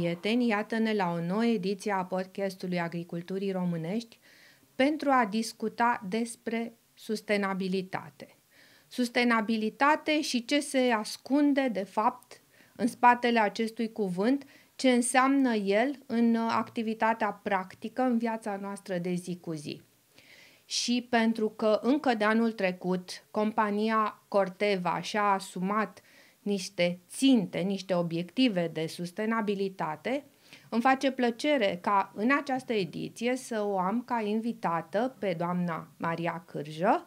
prieteni, iată-ne la o nouă ediție a podcastului Agriculturii Românești pentru a discuta despre sustenabilitate. Sustenabilitate și ce se ascunde, de fapt, în spatele acestui cuvânt, ce înseamnă el în activitatea practică, în viața noastră de zi cu zi. Și pentru că încă de anul trecut compania Corteva și-a asumat niște ținte, niște obiective de sustenabilitate, îmi face plăcere ca în această ediție să o am ca invitată pe doamna Maria Cârjă,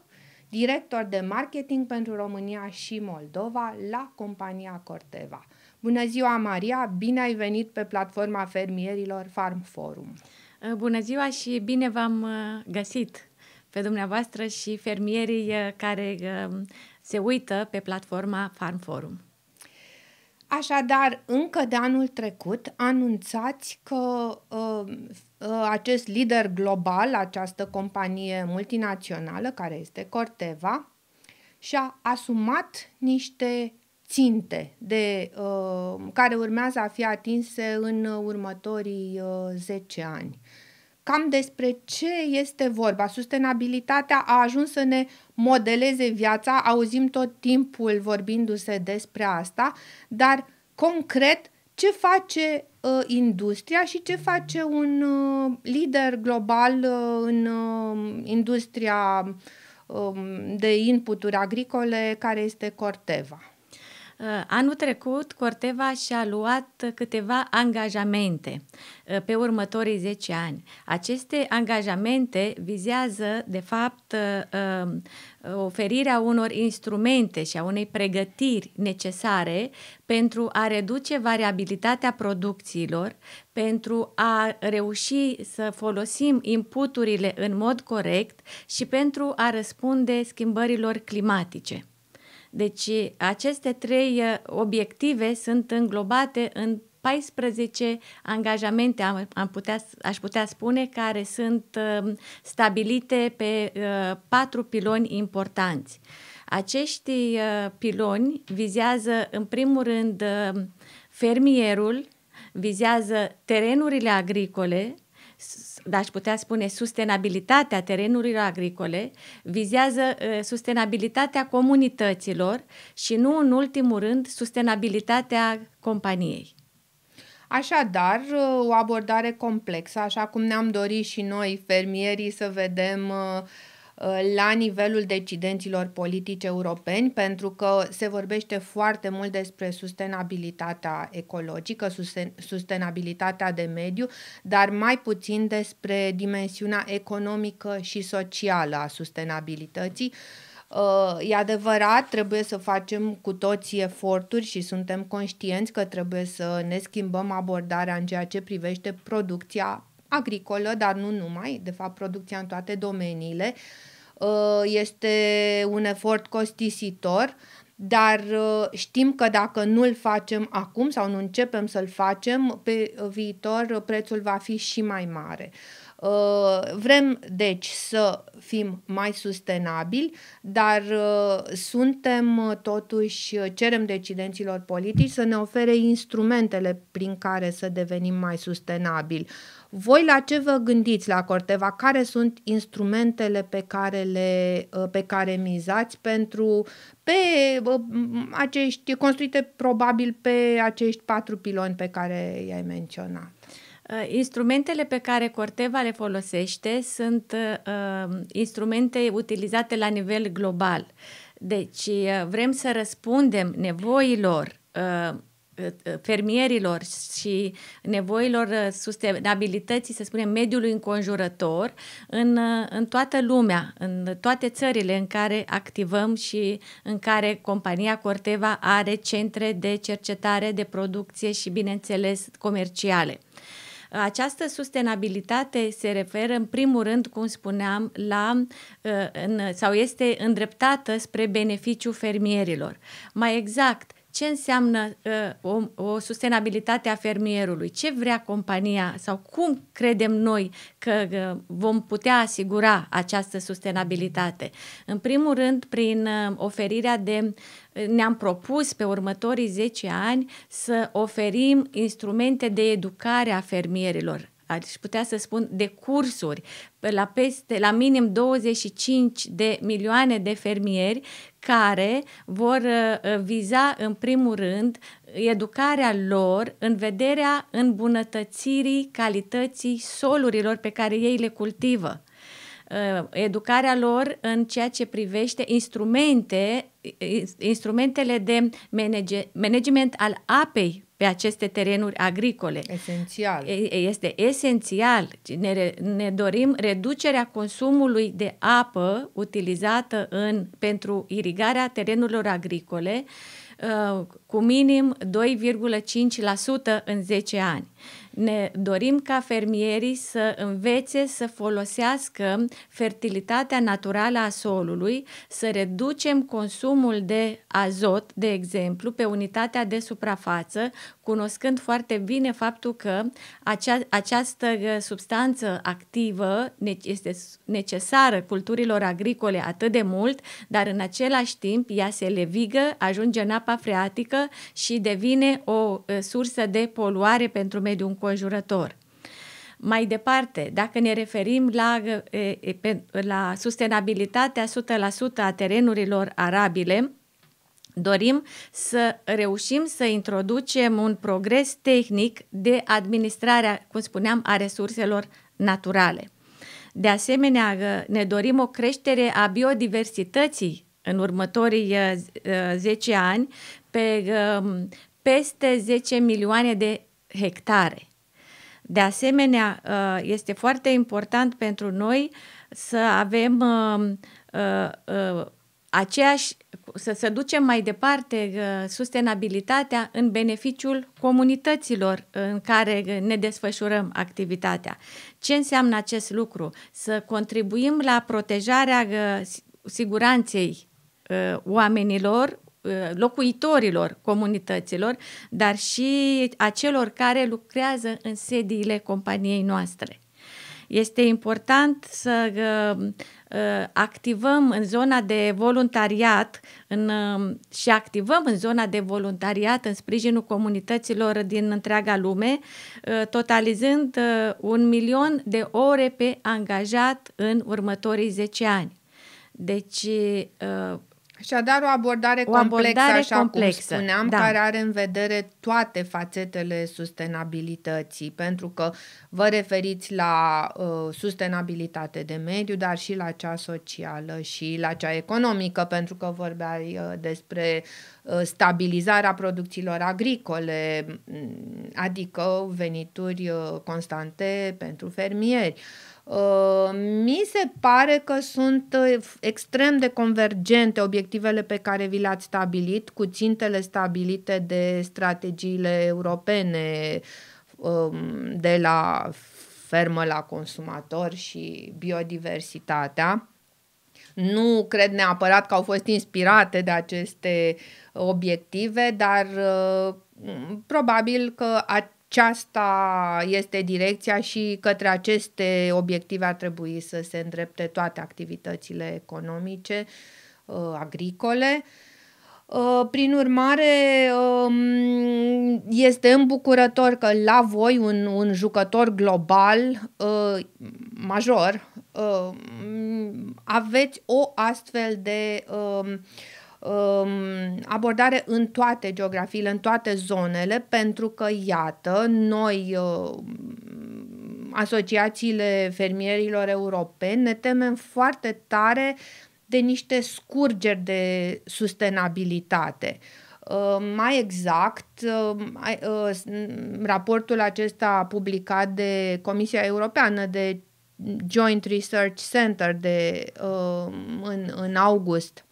director de marketing pentru România și Moldova la compania Corteva. Bună ziua, Maria! Bine ai venit pe platforma fermierilor Farm Forum! Uh, bună ziua și bine v-am uh, găsit pe dumneavoastră și fermierii uh, care se uită pe platforma Farm Forum. Așadar, încă de anul trecut anunțați că uh, uh, acest lider global, această companie multinațională care este Corteva, și-a asumat niște ținte de, uh, care urmează a fi atinse în următorii uh, 10 ani. Uh, cam despre ce este vorba. Sustenabilitatea a ajuns să ne modeleze viața, auzim tot timpul vorbindu-se despre asta, dar concret ce face uh, industria și ce face un uh, lider global uh, în uh, industria uh, de inputuri agricole care este Corteva. Uh, anul trecut, Corteva și-a luat câteva angajamente uh, pe următorii 10 ani. Aceste angajamente vizează, de fapt, uh, oferirea unor instrumente și a unei pregătiri necesare pentru a reduce variabilitatea producțiilor, pentru a reuși să folosim inputurile în mod corect și pentru a răspunde schimbărilor climatice. Deci aceste trei uh, obiective sunt înglobate în 14 angajamente, am, putea, aș putea spune, care sunt um, stabilite pe uh, patru piloni importanți. Acești uh, piloni vizează, în primul rând, fermierul, vizează terenurile agricole, aș putea spune, sustenabilitatea terenurilor agricole, vizează ă, sustenabilitatea comunităților și nu, în ultimul rând, sustenabilitatea companiei. Așadar, ă, o abordare complexă, așa cum ne-am dorit și noi, fermierii, să vedem uh, Uh, la nivelul decidenților politici europeni, pentru că se vorbește foarte mult despre sustenabilitatea ecologică, sustenabilitatea de mediu, dar mai puțin despre dimensiunea economică și socială a sustenabilității. Uh, e adevărat, trebuie să facem cu toții eforturi și suntem conștienți că trebuie să ne schimbăm abordarea în ceea ce privește producția, agricolă, dar nu numai, de fapt producția în toate domeniile. Uh, este un efort costisitor, dar uh, știm că dacă nu-l facem acum sau nu începem să-l facem, pe viitor prețul va fi și mai mare. Uh, vrem, deci, să fim mai sustenabili, dar suntem totuși, cerem decidenților politici să ne ofere instrumentele prin care să devenim mai sustenabili. Voi la ce vă gândiți la Corteva? Care sunt instrumentele pe care, le, ă, pe care mizați pentru pe ă, acești, construite probabil pe acești patru piloni pe care i-ai menționat? Ă, instrumentele pe care Corteva le folosește sunt uh, instrumente utilizate la nivel global. Deci uh, vrem să răspundem nevoilor uh, Eh, eh, fermierilor și nevoilor eh, sustenabilității, să spunem, mediului înconjurător în, în toată lumea, în toate țările în care activăm și în care compania Corteva are centre de cercetare, de producție și, bineînțeles, comerciale. Această sustenabilitate se referă în primul rând, cum spuneam, la în, sau este îndreptată spre beneficiu fermierilor. Mai exact, ce înseamnă uh, o, o sustenabilitate a fermierului, ce vrea compania sau cum credem noi că uh, vom putea asigura această sustenabilitate. În primul rând, prin uh, oferirea de uh, ne-am propus pe următorii 10 ani să oferim instrumente de educare a fermierilor aș putea să spun, de cursuri la peste, la minim 25 de milioane de fermieri care vor uh, uh, viza în primul rând educarea lor în vederea îmbunătățirii calității solurilor pe care ei le cultivă uh, educarea lor în ceea ce privește instrumente, instrumentele de manage, management al apei pe aceste terenuri agricole. Esențial. Este esențial. Ne, ne dorim reducerea consumului de apă utilizată în, pentru irigarea terenurilor agricole uh, cu minim 2,5% în 10 ani. Ne dorim ca fermierii să învețe să folosească fertilitatea naturală a solului, să reducem consumul de azot, de exemplu, pe unitatea de suprafață, cunoscând foarte bine faptul că acea, această uh, substanță activă este necesară culturilor agricole atât de mult, dar în același timp ea se levigă, ajunge în apa freatică și devine o uh, sursă de poluare pentru mediul înconjurător. Mai departe, dacă ne referim la, la sustenabilitatea 100% a terenurilor arabile, dorim să reușim să introducem un progres tehnic de administrarea, cum spuneam, a resurselor naturale. De asemenea, ne dorim o creștere a biodiversității în următorii 10 ani pe peste 10 milioane de hectare. De asemenea, uh, este foarte important pentru noi să avem uh, uh, aceeași, să, să ducem mai departe sustenabilitatea în beneficiul comunităților în care ne desfășurăm activitatea. Ce înseamnă acest lucru? Să contribuim la protejarea siguranței oamenilor Eh, locuitorilor comunităților, dar și a celor care lucrează în sediile companiei noastre. Este important să eh, eh, activăm în zona de voluntariat în, și activăm în zona de voluntariat în sprijinul comunităților din întreaga lume, totalizând un milion de ore pe angajat în următorii 10 ani. Deci și a dat o abordare o complexă, abordare așa complexă. cum spuneam, da. care are în vedere toate fațetele sustenabilității, pentru că vă referiți la uh, sustenabilitate de mediu, dar și la cea socială și la cea economică, pentru că vorbeai uh, despre uh, stabilizarea producțiilor agricole, mm, adică venituri uh, constante pentru fermieri. Uh, Uh, mi se pare că sunt uh, extrem de convergente obiectivele pe care vi le-ați stabilit cu țintele stabilite de strategiile europene um, de la fermă la consumator și biodiversitatea. Nu cred neapărat că au fost inspirate de aceste obiective, dar uh, probabil că a- aceasta este direcția și către aceste obiective ar trebui să se îndrepte toate activitățile economice, uh, agricole. Uh, prin urmare, um, este îmbucurător că la voi un, un jucător global uh, major aveți o astfel de um, Um, abordare în toate geografiile, în toate zonele, pentru că, iată, noi, um, asociațiile fermierilor europeni, ne temem foarte tare de niște scurgeri de sustenabilitate. Um, mai exact, uh, raportul acesta publicat de Comisia Europeană de Joint Research Center de, în, în august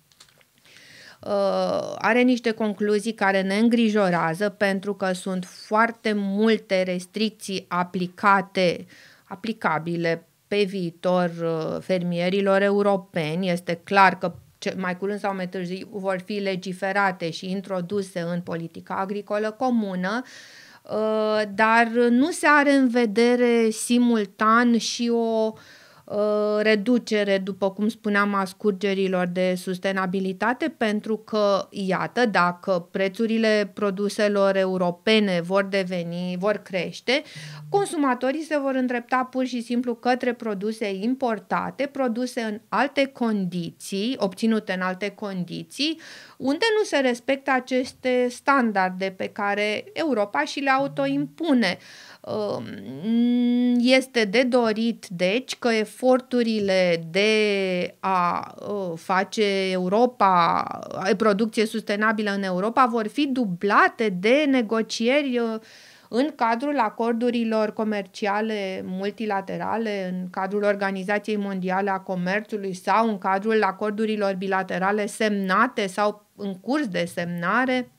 Uh, are niște concluzii care ne îngrijorează pentru că sunt foarte multe restricții aplicate, aplicabile pe viitor uh, fermierilor europeni. Este clar că mai curând sau mai târziu vor fi legiferate și introduse în politica agricolă comună, uh, dar nu se are în vedere simultan și o uh, Uh, reducere, după cum spuneam, a scurgerilor de sustenabilitate, pentru că, iată, dacă prețurile produselor europene vor deveni, vor crește, consumatorii se vor îndrepta pur și simplu către produse importate, produse în alte condiții, obținute în alte condiții, unde nu se respectă aceste standarde pe care Europa și le autoimpune. Uh, Um, este de dorit, deci, că eforturile de a uh, face Europa, producție sustenabilă în Europa, vor fi dublate de negocieri uh, în cadrul acordurilor comerciale multilaterale, în cadrul Organizației Mondiale a Comerțului sau în cadrul acordurilor bilaterale semnate sau în curs de semnare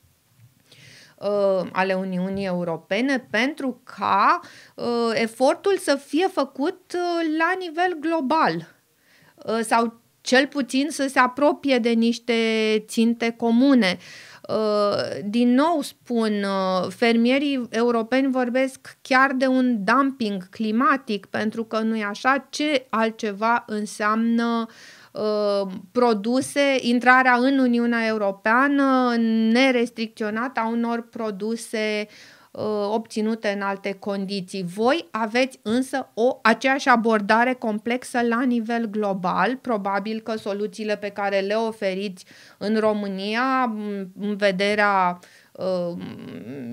uh, ale Uniunii Europene pentru ca uh, efortul să fie făcut uh, la nivel global uh, sau cel puțin să se apropie de niște ținte comune. Uh, din nou spun, uh, fermierii europeni vorbesc chiar de un dumping climatic, pentru că nu e așa, ce altceva înseamnă uh, Uh, produse, intrarea în Uniunea Europeană nerestricționată a unor produse uh, obținute în alte condiții. Voi aveți însă o aceeași abordare complexă la nivel global. Probabil că soluțiile pe care le oferiți în România în vederea uh, uh,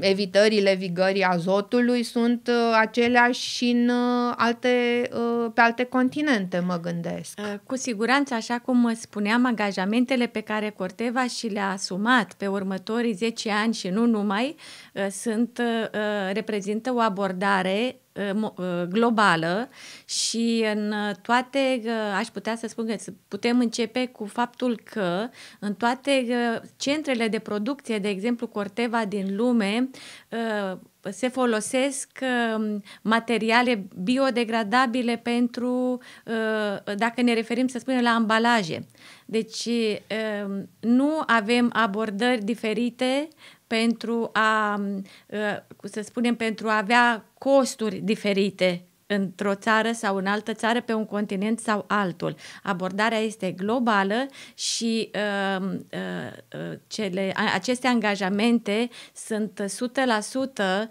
evitările vigării azotului sunt uh, aceleași și în uh, alte, uh, pe alte continente, mă gândesc. Uh, cu siguranță, așa cum spuneam, angajamentele pe care Corteva și le-a asumat pe următorii 10 ani și nu numai, uh, sunt, uh, uh reprezintă o abordare Uh, uh, globală și în uh, toate, aș putea să spun că putem începe cu faptul că în toate centrele de producție, de exemplu Corteva din lume, se folosesc um, materiale biodegradabile pentru, dacă ne referim să spunem la ambalaje. Deci um, nu avem abordări diferite pentru a, uh, să spunem, pentru a avea costuri diferite într-o țară sau în altă țară, pe un continent sau altul. Abordarea este globală și um, uh, uh, cele, aceste angajamente sunt 100% uh,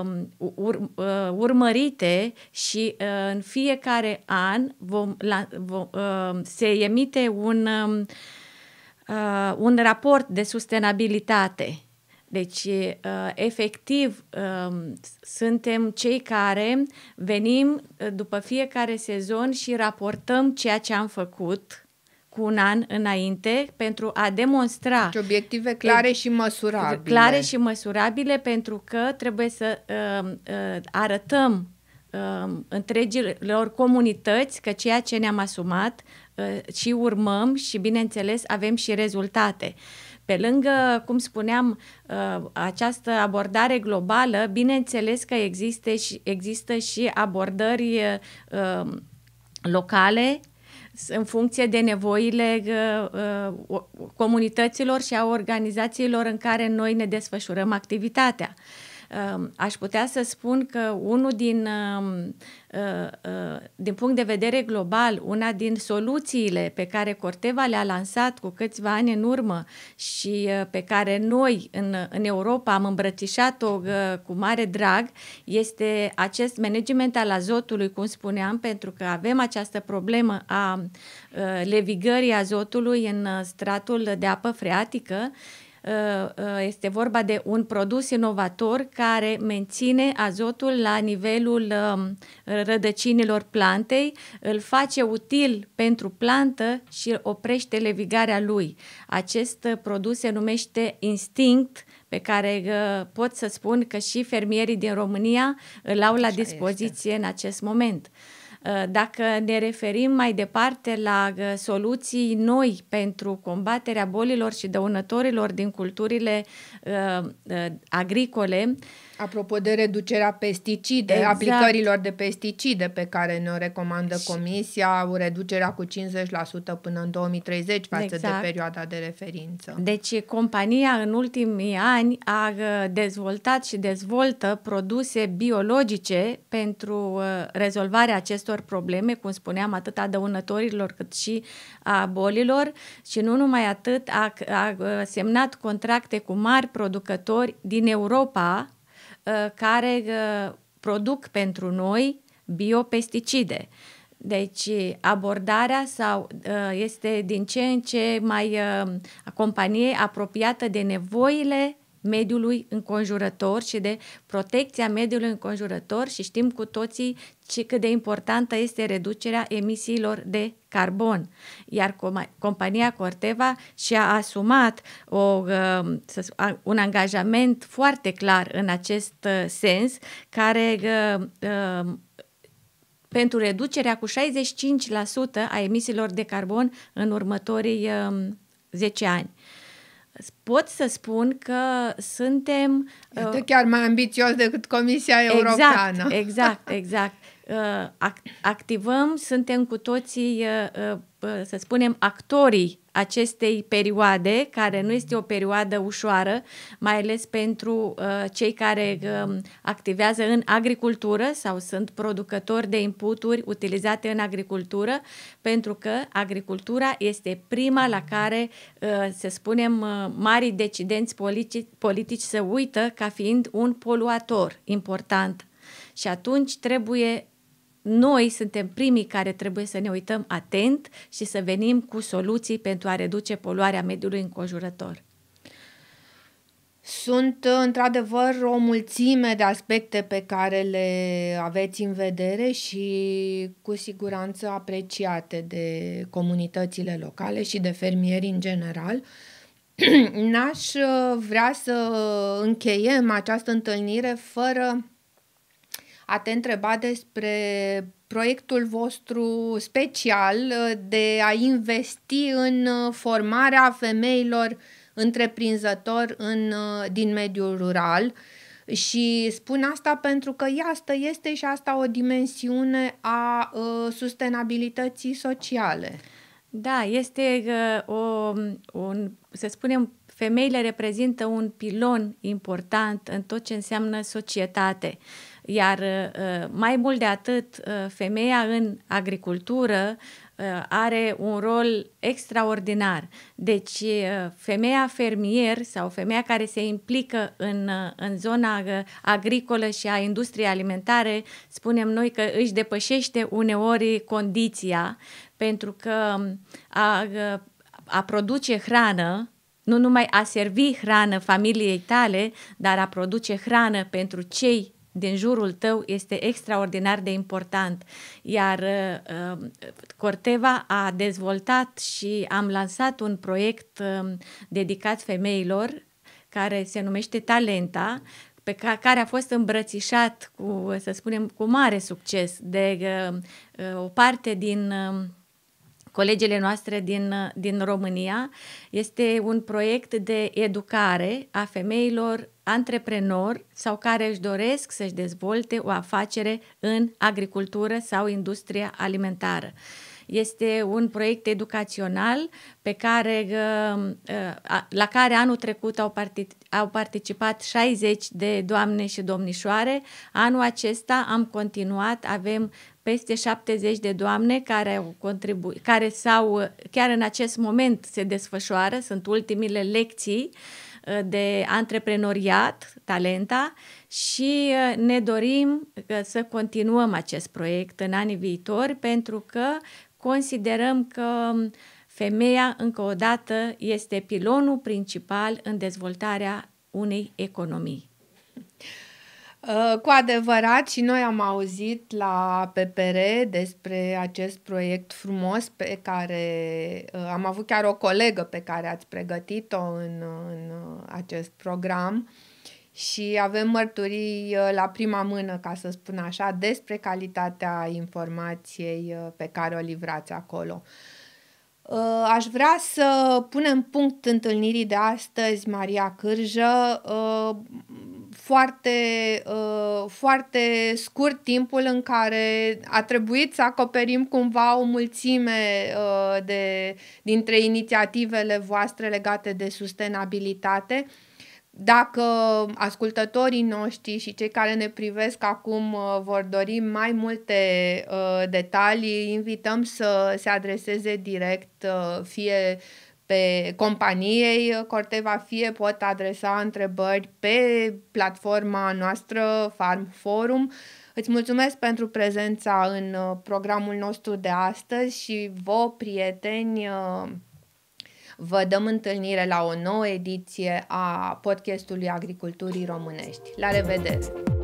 um, ur, uh, urmărite și uh, în fiecare an vom, la, vom, uh, se emite un, um, uh, un raport de sustenabilitate deci, ă, efectiv, ă, suntem cei care venim ă, după fiecare sezon și raportăm ceea ce am făcut cu un an înainte pentru a demonstra. Deci obiective clare e, și măsurabile. Clare și măsurabile pentru că trebuie să uh, arătăm uh, întregilor comunități că ceea ce ne-am asumat uh, și urmăm și, bineînțeles, avem și rezultate. Pe lângă, cum spuneam, uh, această abordare globală, bineînțeles că există și, există și abordări uh, locale în funcție de nevoile uh, comunităților și a organizațiilor în care noi ne desfășurăm activitatea. Ehm, aș putea să spun că unul din, ehm, din punct de vedere global, una din soluțiile pe care Corteva le-a lansat cu câțiva ani în urmă și pe care noi în, în Europa am îmbrățișat-o cu mare drag, este acest management al azotului, cum spuneam, pentru că avem această problemă a levigării azotului în stratul de apă freatică Uh, uh, este vorba de un produs inovator care menține azotul la nivelul um, rădăcinilor plantei, îl face util pentru plantă și oprește levigarea lui. Acest produs se numește Instinct pe care uh, pot să spun că și fermierii din România îl au la dispoziție în acest moment. Eh, dacă ne referim mai departe la eh, soluții noi pentru combaterea bolilor și dăunătorilor din culturile eh, agricole. Apropo de reducerea pesticide, exact. aplicărilor de pesticide pe care ne-o recomandă Comisia Comisia, reducerea cu 50% până în 2030 față exact. de perioada de referință. Deci compania în ultimii ani a dezvoltat și dezvoltă produse biologice pentru rezolvarea acestor altor probleme, cum spuneam, atât a dăunătorilor cât și a bolilor și nu numai atât, a, a semnat contracte cu mari producători din Europa ă, care ă, produc pentru noi biopesticide. Deci abordarea sau ă, este din ce în ce mai companie apropiată de nevoile mediului înconjurător și de protecția mediului înconjurător și știm cu toții ce cât de importantă este reducerea emisiilor de carbon. Iar compania Corteva și-a asumat o, um, un angajament foarte clar în acest uh, sens, care um, um, pentru reducerea cu 65% a emisiilor de carbon în următorii 10 ani pot să spun că suntem... Iată, uh, chiar mai ambițios decât Comisia exact, Europeană. Exact, exact, exact. Activăm, suntem cu toții, uh, să spunem, actorii acestei perioade, care nu este o perioadă ușoară, mai ales pentru cei care um, activează în agricultură sau sunt producători de inputuri utilizate în agricultură, pentru că agricultura este prima la care, să spunem, mai marii decidenți politici, politici se uită ca fiind un poluator important. Și atunci trebuie noi suntem primii care trebuie să ne uităm atent și să venim cu soluții pentru a reduce poluarea mediului înconjurător. Sunt într-adevăr o mulțime de aspecte pe care le aveți în vedere și cu siguranță apreciate de comunitățile locale și de fermieri în general. Uh, n-aș uh, vrea să încheiem această întâlnire fără a te întreba despre proiectul vostru special uh, de a investi în uh, formarea femeilor întreprinzător în, din mediul rural. Și spun asta pentru că asta este și asta o dimensiune a uh, sustenabilității sociale. Da, este uh, o, un, să spunem, femeile reprezintă un pilon important în tot ce înseamnă societate. Iar uh, mai mult de atât, uh, femeia în agricultură Uh, are un rol extraordinar. Deci uh, femeia fermier sau femeia care se implică în, uh, în zona agricolă și a industriei alimentare, spunem noi că își depășește uneori condiția pentru că um, a, a produce hrană nu numai a servi hrană familiei tale, dar a produce hrană pentru cei din jurul tău este extraordinar de important. Iar uh, uh Corteva a dezvoltat și am lansat un proiect uh, dedicat femeilor care se numește Talenta, pe ca, care a fost îmbrățișat cu, să spunem, cu mare succes de uh, o parte din uh, colegele noastre din, uh, din România. Este un proiect de educare a femeilor antreprenori sau care își doresc să-și dezvolte o afacere în agricultură sau industria alimentară. Este un proiect educațional pe care, uh, uh, la care anul trecut au, participat 60 de doamne și domnișoare. Anul acesta am continuat, avem peste 70 de doamne care au contribuit, care s-au, chiar în acest moment se desfășoară, sunt ultimile lecții uh, Eh, de antreprenoriat, Talenta, și eh, ne dorim eh, să continuăm acest proiect în anii viitori pentru că considerăm că mm, femeia, încă o dată, este pilonul principal în dezvoltarea unei economii. Uh, cu adevărat și noi am auzit la PPR despre acest proiect frumos pe care uh, am avut chiar o colegă pe care ați pregătit-o în, în uh, acest program și avem mărturii la prima mână, ca să spun așa, despre calitatea informației pe care o livrați acolo. Uh, Uh, aș vrea să punem punct întâlnirii de astăzi, Maria Cârjă, uh, foarte, uh, foarte scurt timpul în care a trebuit să acoperim cumva o mulțime de, dintre inițiativele voastre legate de sustenabilitate. Dacă ascultătorii noștri și cei care ne privesc acum uh, vor dori mai multe uh, detalii, invităm să se adreseze direct uh, fie pe companiei Corteva, fie pot adresa întrebări pe platforma noastră Farm Forum. Îți mulțumesc pentru prezența în programul nostru de astăzi și vă, prieteni, Vă dăm întâlnire la o nouă ediție a podcastului Agriculturii Românești. La revedere!